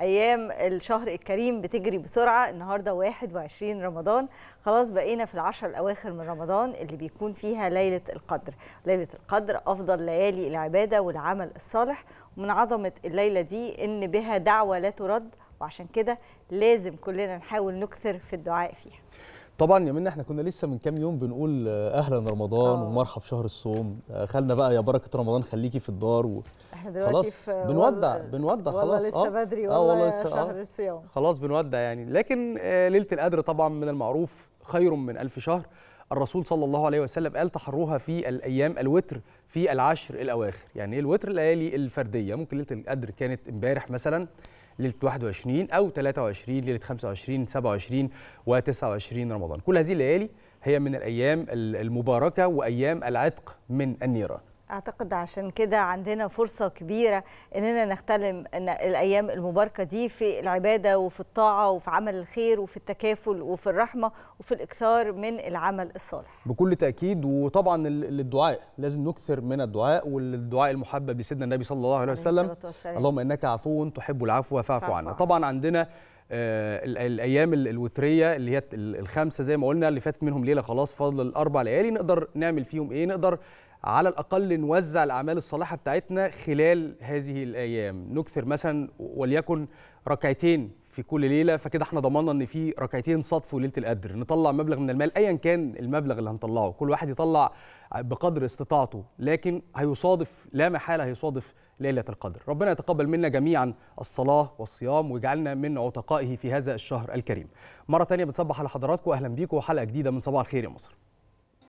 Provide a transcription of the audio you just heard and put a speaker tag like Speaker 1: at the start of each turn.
Speaker 1: ايام الشهر الكريم بتجري بسرعه النهارده 21 رمضان خلاص بقينا في العشر الاواخر من رمضان اللي بيكون فيها ليله القدر ليله القدر افضل ليالي العباده والعمل الصالح ومن عظمه الليله دي ان بها دعوه لا ترد وعشان كده لازم كلنا نحاول نكثر في الدعاء فيها
Speaker 2: طبعا يا منى احنا كنا لسه من كام يوم بنقول آه، اهلا رمضان آه. ومرحب شهر الصوم آه، خلنا بقى يا بركه رمضان خليكي في الدار و... احنا دلوقتي خلاص في بنودع بنودع خلاص لسه آه بدري آه والله لسه آه. شهر آه الصيام خلاص بنودع يعني لكن آه، ليله القدر طبعا من المعروف خير من ألف شهر الرسول صلى الله عليه وسلم قال تحروها في الايام الوتر في العشر الاواخر يعني ايه الوتر الليالي الفرديه ممكن ليله القدر كانت امبارح مثلا ليله 21 او 23 ليله 25 27 و29 رمضان كل هذه الليالي هي من الايام المباركه وايام العتق من النيران
Speaker 1: اعتقد عشان كده عندنا فرصه كبيره اننا نختلم إن الايام المباركه دي في العباده وفي الطاعه وفي عمل الخير وفي التكافل وفي الرحمه وفي الاكثار من العمل الصالح.
Speaker 2: بكل تاكيد وطبعا الدعاء لازم نكثر من الدعاء والدعاء المحبب لسيدنا النبي صلى الله عليه وسلم اللهم انك عفو تحب العفو فاعف عنا. طبعا عندنا آه، الايام الوتريه اللي هي الخمسه زي ما قلنا اللي فاتت منهم ليله خلاص فاضل الاربع ليالي نقدر نعمل فيهم ايه نقدر على الاقل نوزع الاعمال الصالحه بتاعتنا خلال هذه الايام نكثر مثلا وليكن ركعتين في كل ليله فكده احنا ضمننا ان في ركعتين صدف وليله القدر نطلع مبلغ من المال ايا كان المبلغ اللي هنطلعه كل واحد يطلع بقدر استطاعته لكن هيصادف لا محاله هيصادف ليله القدر ربنا يتقبل منا جميعا الصلاه والصيام ويجعلنا من عتقائه في هذا الشهر الكريم مره ثانيه بنصبح على حضراتكم اهلا بيكم وحلقه جديده من صباح الخير يا مصر